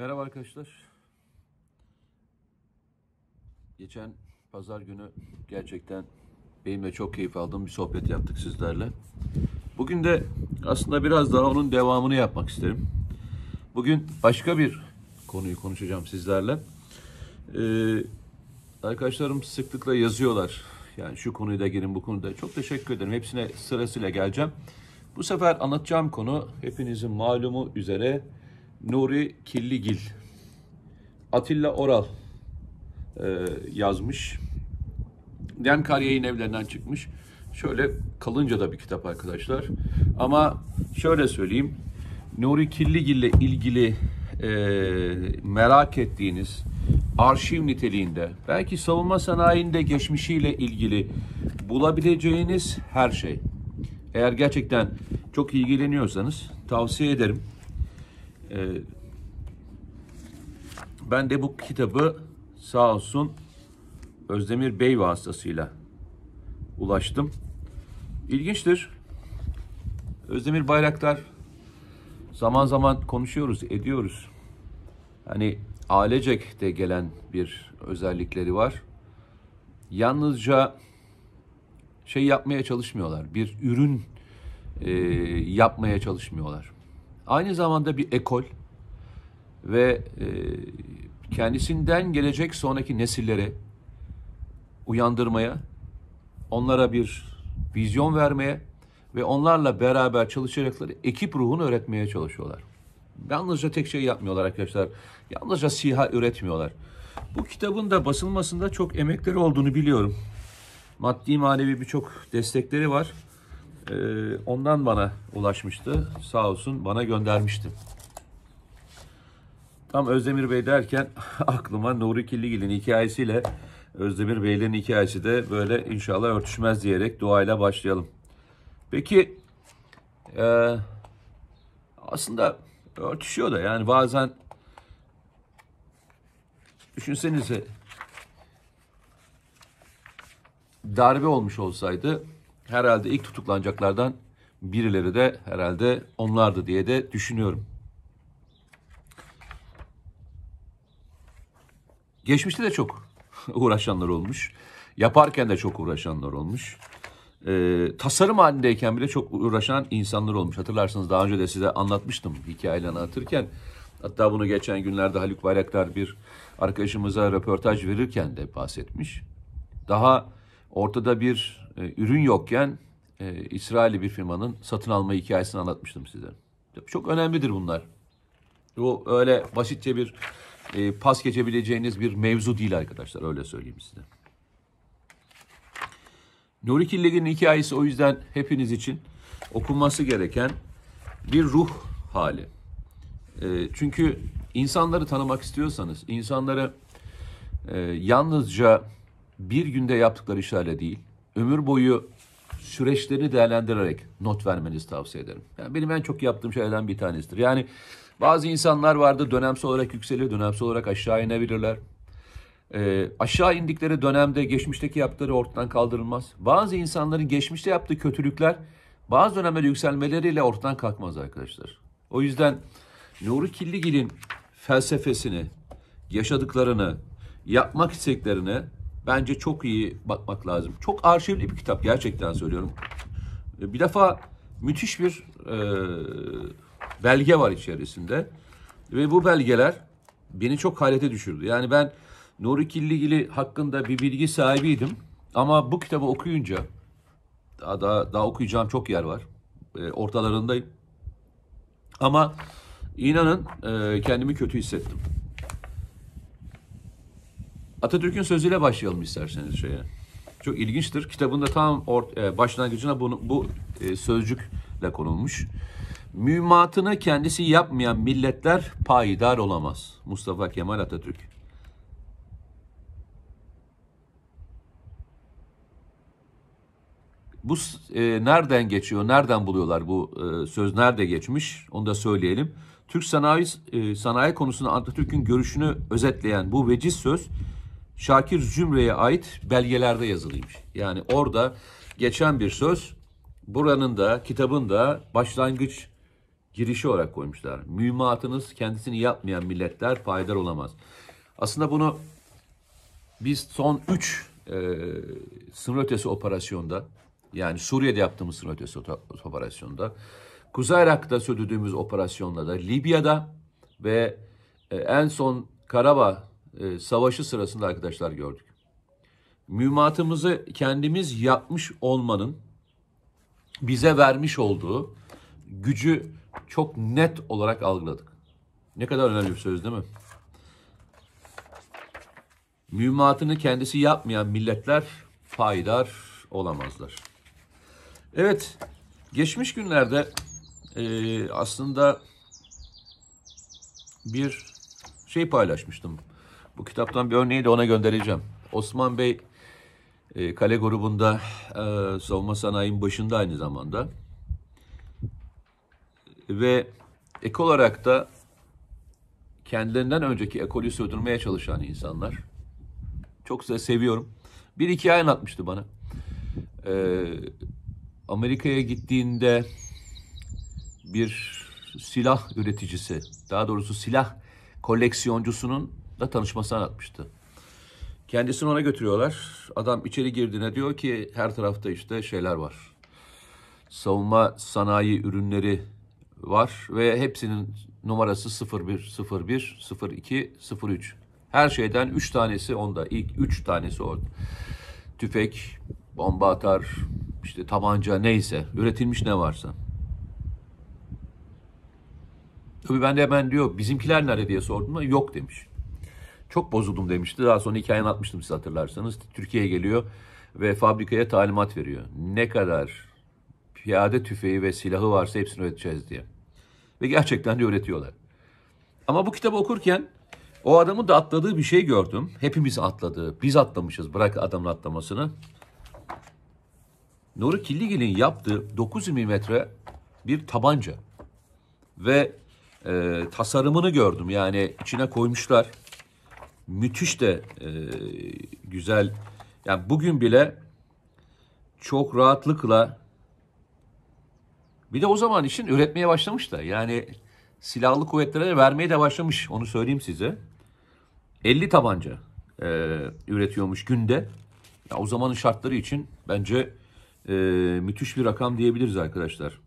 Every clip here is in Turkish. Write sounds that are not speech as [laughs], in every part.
Merhaba arkadaşlar. Geçen pazar günü gerçekten benimle çok keyif aldığım bir sohbet yaptık sizlerle. Bugün de aslında biraz daha onun devamını yapmak isterim. Bugün başka bir konuyu konuşacağım sizlerle. Ee, arkadaşlarım sıklıkla yazıyorlar. Yani şu konuyu da girin bu konuda. Çok teşekkür ederim. Hepsine sırasıyla geleceğim. Bu sefer anlatacağım konu hepinizin malumu üzere Nuri Killigil, Atilla Oral e, yazmış. Demkar yayın evlerinden çıkmış. Şöyle kalınca da bir kitap arkadaşlar. Ama şöyle söyleyeyim. Nuri Killigil ile ilgili e, merak ettiğiniz arşiv niteliğinde, belki savunma sanayinde geçmişiyle ilgili bulabileceğiniz her şey. Eğer gerçekten çok ilgileniyorsanız tavsiye ederim. Ee, ben de bu kitabı sağ olsun Özdemir Bey vasıtasıyla ulaştım. İlginçtir. Özdemir Bayraktar zaman zaman konuşuyoruz, ediyoruz. Hani ailecek de gelen bir özellikleri var. Yalnızca şey yapmaya çalışmıyorlar. Bir ürün e, yapmaya çalışmıyorlar. Aynı zamanda bir ekol ve e, kendisinden gelecek sonraki nesillere uyandırmaya, onlara bir vizyon vermeye ve onlarla beraber çalışacakları ekip ruhunu öğretmeye çalışıyorlar. Yalnızca tek şey yapmıyorlar arkadaşlar. Yalnızca siha üretmiyorlar. Bu kitabın da basılmasında çok emekleri olduğunu biliyorum. Maddi manevi birçok destekleri var. Ee, ondan bana ulaşmıştı. Sağ olsun bana göndermişti. Tam Özdemir Bey derken [laughs] aklıma Nuri Killigil'in hikayesiyle Özdemir Bey'lerin hikayesi de böyle inşallah örtüşmez diyerek duayla başlayalım. Peki e, aslında örtüşüyor da yani bazen düşünsenize darbe olmuş olsaydı herhalde ilk tutuklanacaklardan birileri de herhalde onlardı diye de düşünüyorum. Geçmişte de çok [laughs] uğraşanlar olmuş. Yaparken de çok uğraşanlar olmuş. E, tasarım halindeyken bile çok uğraşan insanlar olmuş. Hatırlarsanız daha önce de size anlatmıştım hikayeyle anlatırken. Hatta bunu geçen günlerde Haluk Bayraktar bir arkadaşımıza röportaj verirken de bahsetmiş. Daha ortada bir e, ürün yokken e, İsrail'i bir firmanın satın alma hikayesini anlatmıştım size. Çok önemlidir bunlar. Bu öyle basitçe bir e, pas geçebileceğiniz bir mevzu değil arkadaşlar öyle söyleyeyim size. Nuri Killig'in hikayesi o yüzden hepiniz için okunması gereken bir ruh hali. E, çünkü insanları tanımak istiyorsanız, insanları e, yalnızca bir günde yaptıkları işlerle değil, ömür boyu süreçlerini değerlendirerek not vermenizi tavsiye ederim. Yani benim en çok yaptığım şeylerden bir tanesidir. Yani bazı insanlar vardı dönemsel olarak yükselir, dönemsel olarak aşağı inebilirler. E, aşağı indikleri dönemde geçmişteki yaptıkları ortadan kaldırılmaz. Bazı insanların geçmişte yaptığı kötülükler bazı dönemlerde yükselmeleriyle ortadan kalkmaz arkadaşlar. O yüzden Nuri Killigil'in felsefesini, yaşadıklarını, yapmak istediklerini Bence çok iyi bakmak lazım. Çok arşivli bir kitap gerçekten söylüyorum. Bir defa müthiş bir e, belge var içerisinde. Ve bu belgeler beni çok hayrete düşürdü. Yani ben Nuri Killigili hakkında bir bilgi sahibiydim. Ama bu kitabı okuyunca, daha, daha, daha okuyacağım çok yer var. E, ortalarındayım. Ama inanın e, kendimi kötü hissettim. Atatürk'ün sözüyle başlayalım isterseniz şeye. Çok ilginçtir. Kitabında tam or- e, başlangıcına bunu, bu e, sözcükle konulmuş. Mümatını kendisi yapmayan milletler payidar olamaz. Mustafa Kemal Atatürk. Bu e, nereden geçiyor, nereden buluyorlar bu e, söz nerede geçmiş onu da söyleyelim. Türk sanayi e, sanayi konusunda Atatürk'ün görüşünü özetleyen bu veciz söz Şakir Zümre'ye ait belgelerde yazılıymış. Yani orada geçen bir söz buranın da kitabın da başlangıç girişi olarak koymuşlar. Mühimmatınız kendisini yapmayan milletler faydar olamaz. Aslında bunu biz son 3 e, sınır ötesi operasyonda yani Suriye'de yaptığımız sınır ötesi operasyonda Kuzey Irak'ta sürdürdüğümüz operasyonla da Libya'da ve e, en son Karabağ e, savaşı sırasında arkadaşlar gördük. Mühimmatımızı kendimiz yapmış olmanın bize vermiş olduğu gücü çok net olarak algıladık. Ne kadar önemli bir söz değil mi? Mühimmatını kendisi yapmayan milletler faydar olamazlar. Evet, geçmiş günlerde e, aslında bir şey paylaşmıştım bu kitaptan bir örneği de ona göndereceğim. Osman Bey e, kale grubunda e, savunma sanayinin başında aynı zamanda. Ve ek olarak da kendilerinden önceki ekolü sürdürmeye çalışan insanlar. Çok size seviyorum. Bir iki hikaye anlatmıştı bana. Ee, Amerika'ya gittiğinde bir silah üreticisi, daha doğrusu silah koleksiyoncusunun da tanışmasını anlatmıştı. Kendisini ona götürüyorlar. Adam içeri girdiğine diyor ki her tarafta işte şeyler var. Savunma sanayi ürünleri var ve hepsinin numarası 01, 01, 02, 03. Her şeyden 3 tanesi onda. İlk 3 tanesi orada. Tüfek, bomba atar, işte tabanca neyse, üretilmiş ne varsa. Tabii ben de hemen diyor bizimkiler nerede diye sordum da yok demiş. Çok bozuldum demişti. Daha sonra hikayeni atmıştım siz hatırlarsanız. Türkiye'ye geliyor ve fabrikaya talimat veriyor. Ne kadar piyade tüfeği ve silahı varsa hepsini üreteceğiz diye. Ve gerçekten de üretiyorlar. Ama bu kitabı okurken o adamın da atladığı bir şey gördüm. Hepimiz atladı. Biz atlamışız. Bırak adamın atlamasını. Nuri Killigil'in yaptığı 9 mm bir tabanca. Ve e, tasarımını gördüm. Yani içine koymuşlar müthiş de e, güzel. Yani bugün bile çok rahatlıkla bir de o zaman için üretmeye başlamış da yani silahlı kuvvetlere de vermeye de başlamış onu söyleyeyim size. 50 tabanca e, üretiyormuş günde. Ya o zamanın şartları için bence e, müthiş bir rakam diyebiliriz arkadaşlar.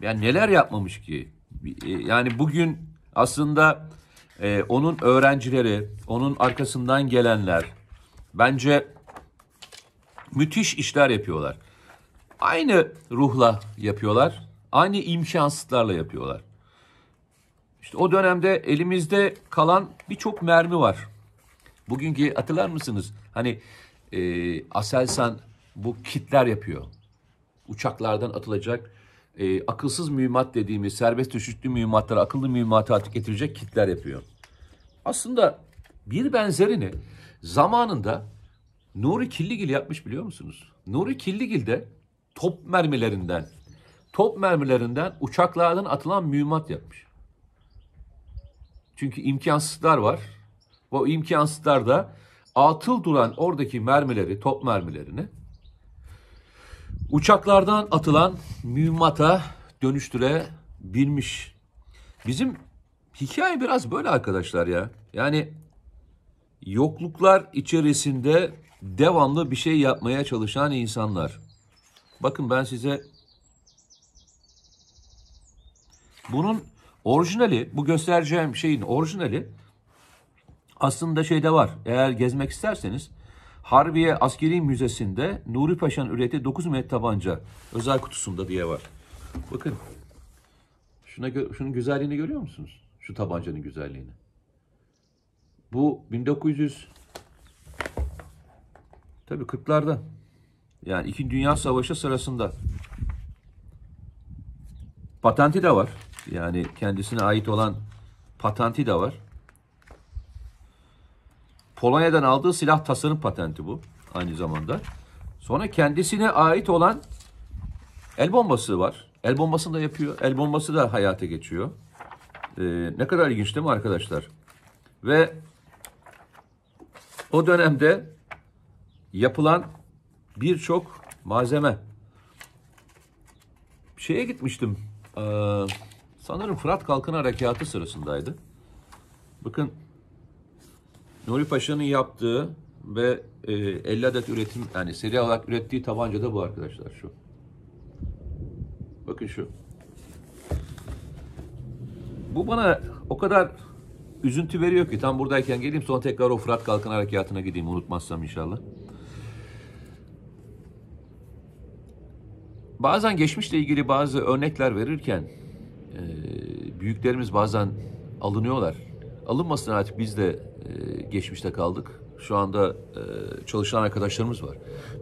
Yani neler yapmamış ki? E, yani bugün aslında e, onun öğrencileri, onun arkasından gelenler bence müthiş işler yapıyorlar. Aynı ruhla yapıyorlar, aynı imkansızlarla yapıyorlar. İşte o dönemde elimizde kalan birçok mermi var. Bugünkü hatırlar mısınız? Hani e, Aselsan bu kitler yapıyor. Uçaklardan atılacak e, akılsız mühimmat dediğimiz serbest düşüşlü mühimmatlara, akıllı mühimmata getirecek kitler yapıyor. Aslında bir benzerini zamanında Nuri Killigil yapmış biliyor musunuz? Nuri Killigil de top mermilerinden, top mermilerinden uçaklardan atılan mühimmat yapmış. Çünkü imkansızlar var. O imkansızlar da atıl duran oradaki mermileri, top mermilerini uçaklardan atılan mühimmata dönüştürebilmiş. Bizim hikaye biraz böyle arkadaşlar ya. Yani yokluklar içerisinde devamlı bir şey yapmaya çalışan insanlar. Bakın ben size bunun orijinali, bu göstereceğim şeyin orijinali aslında şeyde var. Eğer gezmek isterseniz Harbiye Askeri Müzesi'nde Nuri Paşa'nın ürettiği 9 mm tabanca özel kutusunda diye var. Bakın. Şuna şunun güzelliğini görüyor musunuz? Şu tabancanın güzelliğini. Bu 1900 tabii 40'larda. Yani İkinci Dünya Savaşı sırasında. Patenti de var. Yani kendisine ait olan patenti de var. Polonya'dan aldığı silah tasarım patenti bu aynı zamanda. Sonra kendisine ait olan el bombası var. El bombasını da yapıyor. El bombası da hayata geçiyor. Ee, ne kadar ilginç değil mi arkadaşlar? Ve o dönemde yapılan birçok malzeme. Şeye gitmiştim. Ee, sanırım Fırat Kalkın Harekatı sırasındaydı. Bakın Nuri Paşa'nın yaptığı ve 50 e, adet üretim yani seri olarak ürettiği tabanca da bu arkadaşlar şu. Bakın şu. Bu bana o kadar üzüntü veriyor ki tam buradayken geleyim sonra tekrar o Fırat Kalkan Harekatı'na gideyim unutmazsam inşallah. Bazen geçmişle ilgili bazı örnekler verirken e, büyüklerimiz bazen alınıyorlar alınmasın artık biz de e, geçmişte kaldık. Şu anda e, çalışan arkadaşlarımız var.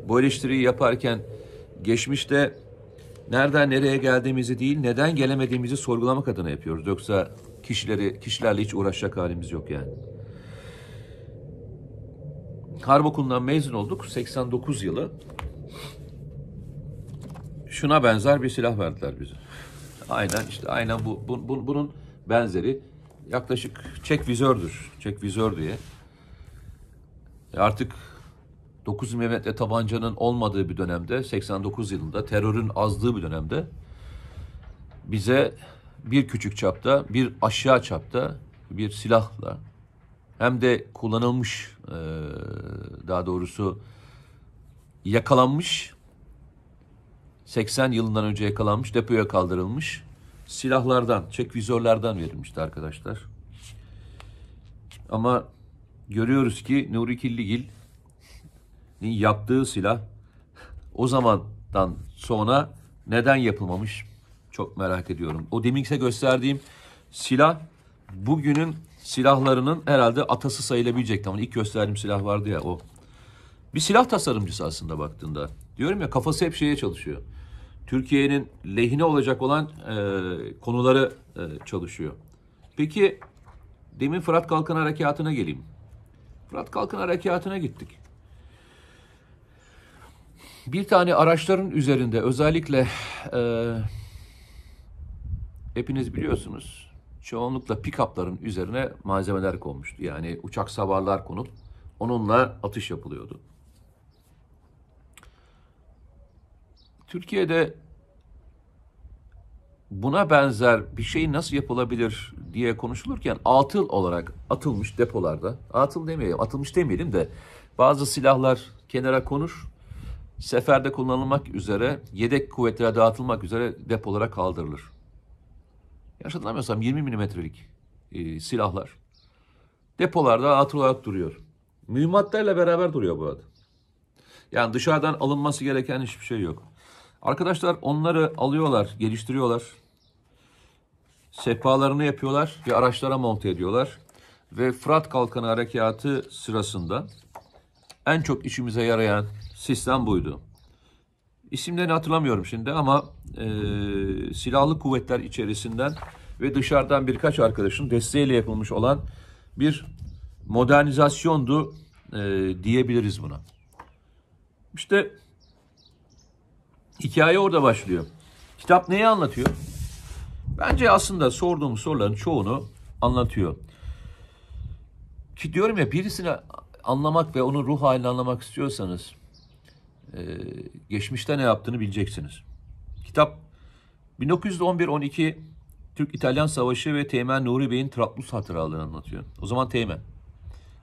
Bu eleştiriyi yaparken geçmişte nereden nereye geldiğimizi değil, neden gelemediğimizi sorgulamak adına yapıyoruz. Yoksa kişileri kişilerle hiç uğraşacak halimiz yok yani. Harp okulundan mezun olduk 89 yılı. Şuna benzer bir silah verdiler bize. Aynen işte aynen bu, bu, bu bunun benzeri yaklaşık çek vizördür. Çek vizör diye. E artık 9 mm tabancanın olmadığı bir dönemde 89 yılında terörün azdığı bir dönemde bize bir küçük çapta bir aşağı çapta bir silahla hem de kullanılmış e, daha doğrusu yakalanmış 80 yılından önce yakalanmış depoya kaldırılmış silahlardan, çek vizörlerden verilmişti arkadaşlar. Ama görüyoruz ki Nuri Killigil'in yaptığı silah o zamandan sonra neden yapılmamış? Çok merak ediyorum. O Demingse gösterdiğim silah bugünün silahlarının herhalde atası sayılabilecek. Tamam ilk gösterdiğim silah vardı ya o. Bir silah tasarımcısı aslında baktığında. Diyorum ya kafası hep şeye çalışıyor. Türkiye'nin lehine olacak olan e, konuları e, çalışıyor. Peki demin Fırat Kalkan Harekatı'na geleyim. Fırat Kalkan Harekatı'na gittik. Bir tane araçların üzerinde özellikle e, hepiniz biliyorsunuz çoğunlukla pick-up'ların üzerine malzemeler konmuştu. Yani uçak savarlar konup onunla atış yapılıyordu. Türkiye'de buna benzer bir şey nasıl yapılabilir diye konuşulurken atıl olarak atılmış depolarda, atıl demeyeyim atılmış demeyelim de bazı silahlar kenara konur, seferde kullanılmak üzere, yedek kuvvetlere dağıtılmak üzere depolara kaldırılır. Yanlış hatırlamıyorsam 20 milimetrelik e, silahlar depolarda atıl olarak duruyor. Mühimmatlarla beraber duruyor bu arada. Yani dışarıdan alınması gereken hiçbir şey yok. Arkadaşlar onları alıyorlar, geliştiriyorlar. Sehpalarını yapıyorlar ve araçlara monte ediyorlar. Ve Fırat Kalkanı Harekatı sırasında en çok işimize yarayan sistem buydu. İsimlerini hatırlamıyorum şimdi ama e, silahlı kuvvetler içerisinden ve dışarıdan birkaç arkadaşın desteğiyle yapılmış olan bir modernizasyondu e, diyebiliriz buna. İşte Hikaye orada başlıyor. Kitap neyi anlatıyor? Bence aslında sorduğum soruların çoğunu anlatıyor. Ki diyorum ya birisini anlamak ve onun ruh halini anlamak istiyorsanız geçmişte ne yaptığını bileceksiniz. Kitap 1911-12 Türk-İtalyan Savaşı ve Teğmen Nuri Bey'in Trablus hatıralarını anlatıyor. O zaman Teğmen.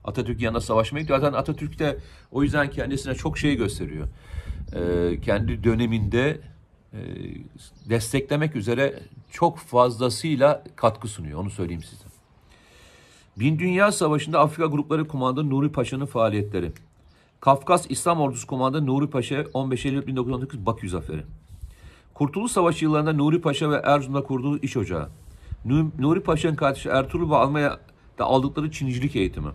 Atatürk yanına savaşmak. Zaten Atatürk de o yüzden kendisine çok şey gösteriyor. Ee, kendi döneminde e, desteklemek üzere çok fazlasıyla katkı sunuyor. Onu söyleyeyim size. Bin Dünya Savaşı'nda Afrika Grupları Kumandanı Nuri Paşa'nın faaliyetleri. Kafkas İslam Ordusu Kumandanı Nuri Paşa 15 Eylül 1919 Bakü Zaferi. Kurtuluş Savaşı yıllarında Nuri Paşa ve Erzurum'da kurduğu iş ocağı. Nuri Paşa'nın kardeşi Ertuğrul ve Almanya'da aldıkları Çinicilik eğitimi.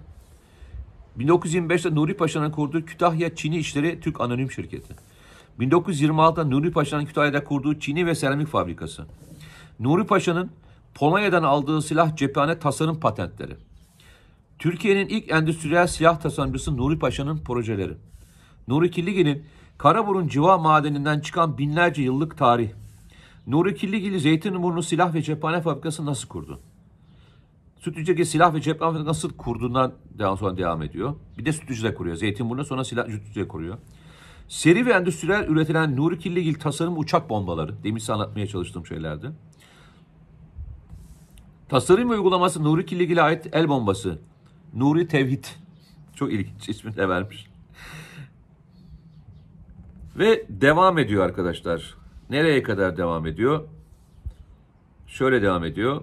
1925'te Nuri Paşa'nın kurduğu Kütahya Çini İşleri Türk Anonim Şirketi. 1926'da Nuri Paşa'nın Kütahya'da kurduğu Çini ve Seramik Fabrikası. Nuri Paşa'nın Polonya'dan aldığı silah cephane tasarım patentleri. Türkiye'nin ilk endüstriyel silah tasarımcısı Nuri Paşa'nın projeleri. Nuri Killigil'in Karaburun Civa Madeninden çıkan binlerce yıllık tarih. Nuri Killigil Zeytinburnu Silah ve Cephane Fabrikası nasıl kurdu? Sütücü'deki silah ve cephe nasıl kurduğundan daha sonra devam ediyor. Bir de sütücüde kuruyor. Zeytinburnu'na sonra silah sütücüde kuruyor. Seri ve endüstriyel üretilen Nuri Killigil tasarım uçak bombaları. Demin size anlatmaya çalıştığım şeylerdi. Tasarım ve uygulaması Nuri Killigil'e ait el bombası. Nuri Tevhid. [laughs] Çok ilginç ismini de vermiş. Ve devam ediyor arkadaşlar. Nereye kadar devam ediyor? Şöyle devam ediyor.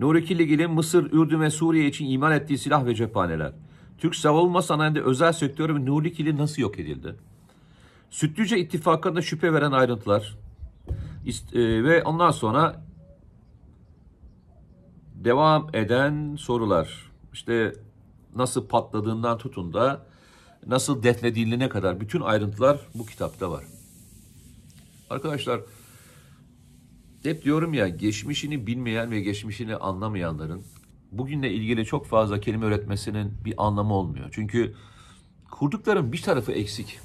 Nuri Kirligil'in Mısır, Ürdün ve Suriye için imal ettiği silah ve cephaneler. Türk savunma sanayinde özel sektör ve Nuri Kirli nasıl yok edildi? Sütlüce ittifakında şüphe veren ayrıntılar e, ve ondan sonra devam eden sorular. İşte nasıl patladığından tutun da nasıl defnedildiğine kadar bütün ayrıntılar bu kitapta var. Arkadaşlar hep diyorum ya geçmişini bilmeyen ve geçmişini anlamayanların bugünle ilgili çok fazla kelime öğretmesinin bir anlamı olmuyor. Çünkü kurdukların bir tarafı eksik.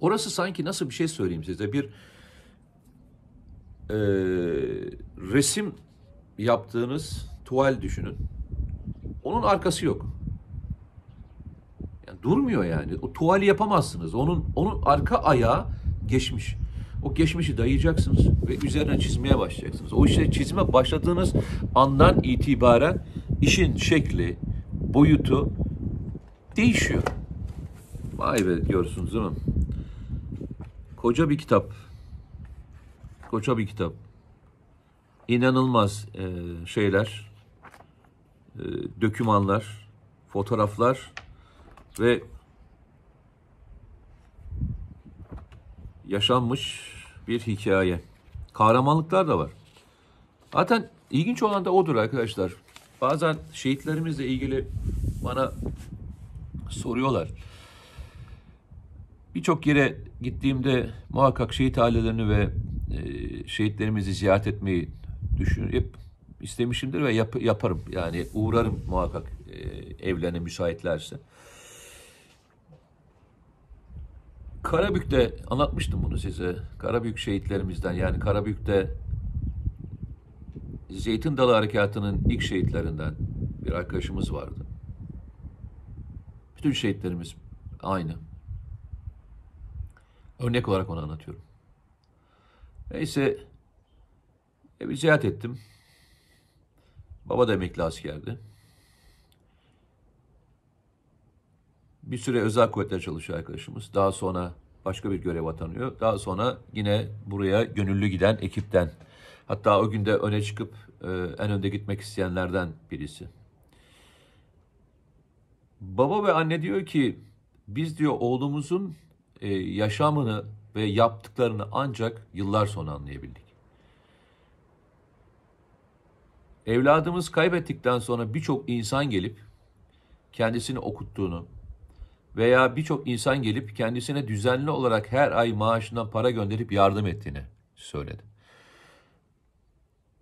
Orası sanki nasıl bir şey söyleyeyim size bir e, resim yaptığınız tuval düşünün. Onun arkası yok. Yani durmuyor yani. O tuvali yapamazsınız. Onun onun arka ayağı geçmiş. O geçmişi dayayacaksınız ve üzerine çizmeye başlayacaksınız. O işte çizme başladığınız andan itibaren işin şekli, boyutu değişiyor. Vay be diyorsunuz değil mi? Koca bir kitap. Koca bir kitap. İnanılmaz e, şeyler, e, dökümanlar, fotoğraflar ve yaşanmış bir hikaye. Kahramanlıklar da var. Zaten ilginç olan da odur arkadaşlar. Bazen şehitlerimizle ilgili bana soruyorlar. Birçok yere gittiğimde muhakkak şehit ailelerini ve e, şehitlerimizi ziyaret etmeyi düşünüp istemişimdir ve yap, yaparım. Yani uğrarım muhakkak e, evlerine müsaitlerse. Karabük'te anlatmıştım bunu size. Karabük şehitlerimizden yani Karabük'te Zeytin Dalı Harekatı'nın ilk şehitlerinden bir arkadaşımız vardı. Bütün şehitlerimiz aynı. Örnek olarak onu anlatıyorum. Neyse evi ziyaret ettim. Baba da emekli askerdi. Bir süre özel kuvvetler çalışıyor arkadaşımız. Daha sonra başka bir görev atanıyor. Daha sonra yine buraya gönüllü giden ekipten. Hatta o günde öne çıkıp e, en önde gitmek isteyenlerden birisi. Baba ve anne diyor ki biz diyor oğlumuzun e, yaşamını ve yaptıklarını ancak yıllar sonra anlayabildik. Evladımız kaybettikten sonra birçok insan gelip kendisini okuttuğunu, veya birçok insan gelip kendisine düzenli olarak her ay maaşından para gönderip yardım ettiğini söyledi.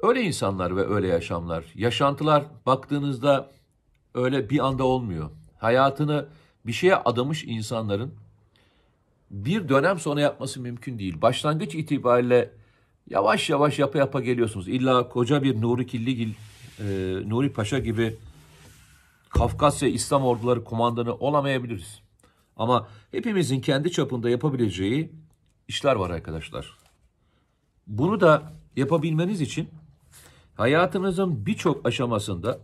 Öyle insanlar ve öyle yaşamlar, yaşantılar baktığınızda öyle bir anda olmuyor. Hayatını bir şeye adamış insanların bir dönem sonra yapması mümkün değil. Başlangıç itibariyle yavaş yavaş yapa yapa geliyorsunuz. İlla koca bir Nuri Killigil, e, Nuri Paşa gibi Kafkasya İslam orduları komandanı olamayabiliriz. Ama hepimizin kendi çapında yapabileceği işler var arkadaşlar. Bunu da yapabilmeniz için hayatınızın birçok aşamasında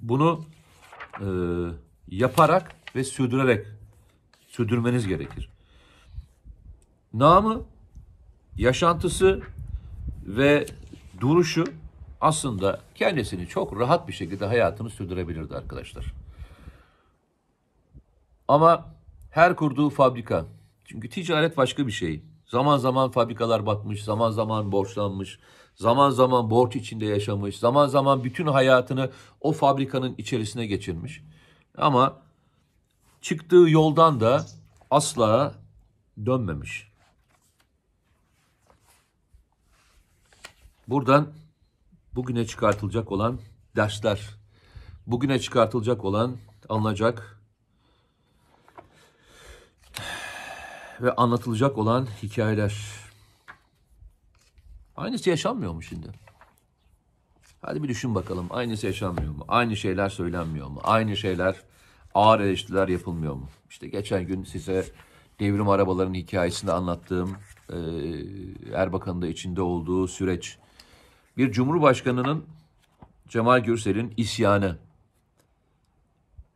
bunu e, yaparak ve sürdürerek sürdürmeniz gerekir. Namı, yaşantısı ve duruşu aslında kendisini çok rahat bir şekilde hayatını sürdürebilirdi arkadaşlar. Ama her kurduğu fabrika. Çünkü ticaret başka bir şey. Zaman zaman fabrikalar batmış, zaman zaman borçlanmış, zaman zaman borç içinde yaşamış, zaman zaman bütün hayatını o fabrikanın içerisine geçirmiş. Ama çıktığı yoldan da asla dönmemiş. Buradan bugüne çıkartılacak olan dersler, bugüne çıkartılacak olan anlayacak ve anlatılacak olan hikayeler. Aynısı yaşanmıyor mu şimdi? Hadi bir düşün bakalım. Aynısı yaşanmıyor mu? Aynı şeyler söylenmiyor mu? Aynı şeyler, ağır eleştiriler yapılmıyor mu? İşte geçen gün size devrim arabalarının hikayesini anlattığım, Erbakan'ın da içinde olduğu süreç. Bir cumhurbaşkanının Cemal Gürsel'in isyanı.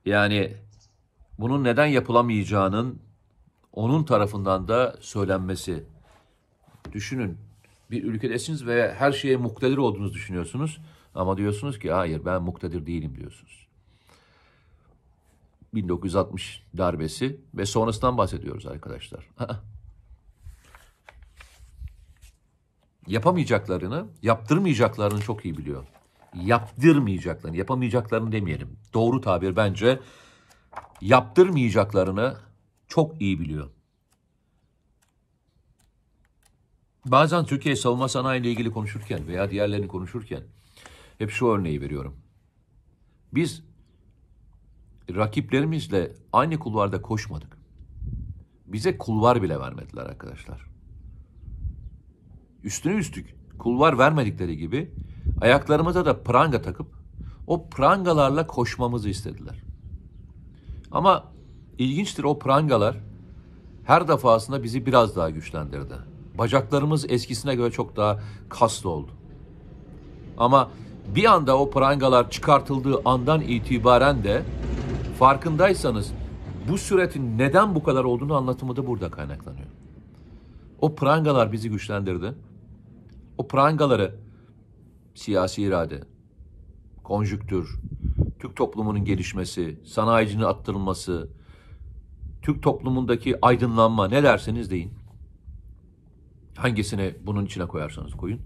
Yani bunun neden yapılamayacağının onun tarafından da söylenmesi. Düşünün bir ülkedesiniz ve her şeye muktedir olduğunuzu düşünüyorsunuz ama diyorsunuz ki hayır ben muktedir değilim diyorsunuz. 1960 darbesi ve sonrasından bahsediyoruz arkadaşlar. Yapamayacaklarını, yaptırmayacaklarını çok iyi biliyor. Yaptırmayacaklarını, yapamayacaklarını demeyelim. Doğru tabir bence yaptırmayacaklarını çok iyi biliyor. Bazen Türkiye savunma sanayi ile ilgili konuşurken veya diğerlerini konuşurken hep şu örneği veriyorum. Biz rakiplerimizle aynı kulvarda koşmadık. Bize kulvar bile vermediler arkadaşlar. Üstüne üstlük kulvar vermedikleri gibi ayaklarımıza da pranga takıp o prangalarla koşmamızı istediler. Ama İlginçtir o prangalar her defasında bizi biraz daha güçlendirdi. Bacaklarımız eskisine göre çok daha kaslı oldu. Ama bir anda o prangalar çıkartıldığı andan itibaren de farkındaysanız bu süretin neden bu kadar olduğunu anlatımı da burada kaynaklanıyor. O prangalar bizi güçlendirdi. O prangaları siyasi irade, konjüktür, Türk toplumunun gelişmesi, sanayicinin attırılması, Türk toplumundaki aydınlanma ne derseniz deyin. Hangisine bunun içine koyarsanız koyun.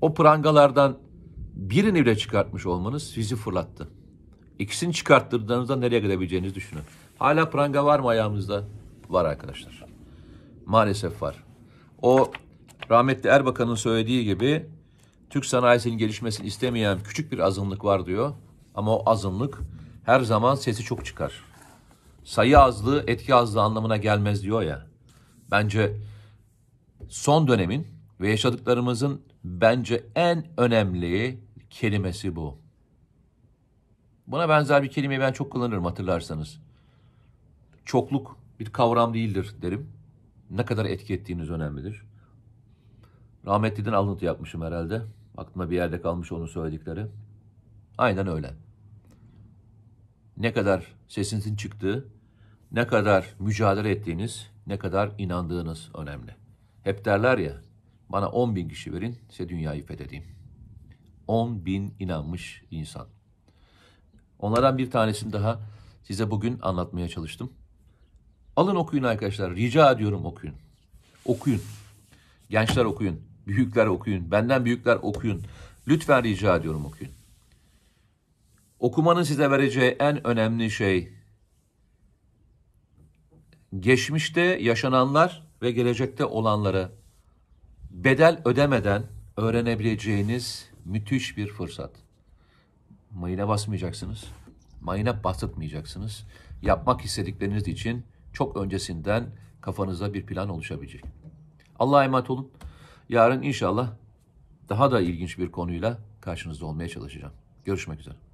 O prangalardan birini bile çıkartmış olmanız sizi fırlattı. İkisini çıkarttırdığınızda nereye gidebileceğinizi düşünün. Hala pranga var mı ayağımızda? Var arkadaşlar. Maalesef var. O rahmetli Erbakan'ın söylediği gibi Türk sanayisinin gelişmesini istemeyen küçük bir azınlık var diyor. Ama o azınlık her zaman sesi çok çıkar sayı azlığı etki azlığı anlamına gelmez diyor ya. Bence son dönemin ve yaşadıklarımızın bence en önemli kelimesi bu. Buna benzer bir kelimeyi ben çok kullanırım hatırlarsanız. Çokluk bir kavram değildir derim. Ne kadar etki ettiğiniz önemlidir. Rahmetli'den alıntı yapmışım herhalde. Aklıma bir yerde kalmış onun söyledikleri. Aynen öyle. Ne kadar sesinizin çıktığı ne kadar mücadele ettiğiniz, ne kadar inandığınız önemli. Hep derler ya, bana 10 bin kişi verin, size dünyayı fethedeyim. 10 bin inanmış insan. Onlardan bir tanesini daha size bugün anlatmaya çalıştım. Alın okuyun arkadaşlar, rica ediyorum okuyun. Okuyun. Gençler okuyun, büyükler okuyun, benden büyükler okuyun. Lütfen rica ediyorum okuyun. Okumanın size vereceği en önemli şey geçmişte yaşananlar ve gelecekte olanları bedel ödemeden öğrenebileceğiniz müthiş bir fırsat. Mayına basmayacaksınız. Mayına bastırmayacaksınız. Yapmak istedikleriniz için çok öncesinden kafanızda bir plan oluşabilecek. Allah'a emanet olun. Yarın inşallah daha da ilginç bir konuyla karşınızda olmaya çalışacağım. Görüşmek üzere.